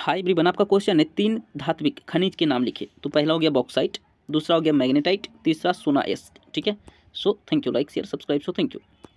high ब्रिबन आपका question है तीन धात्विक खनिज के नाम लिखे तो पहला हो गया बॉक्साइट दूसरा हो गया मैग्नेटाइट तीसरा सोना एस ठीक है so thank you like share subscribe so thank you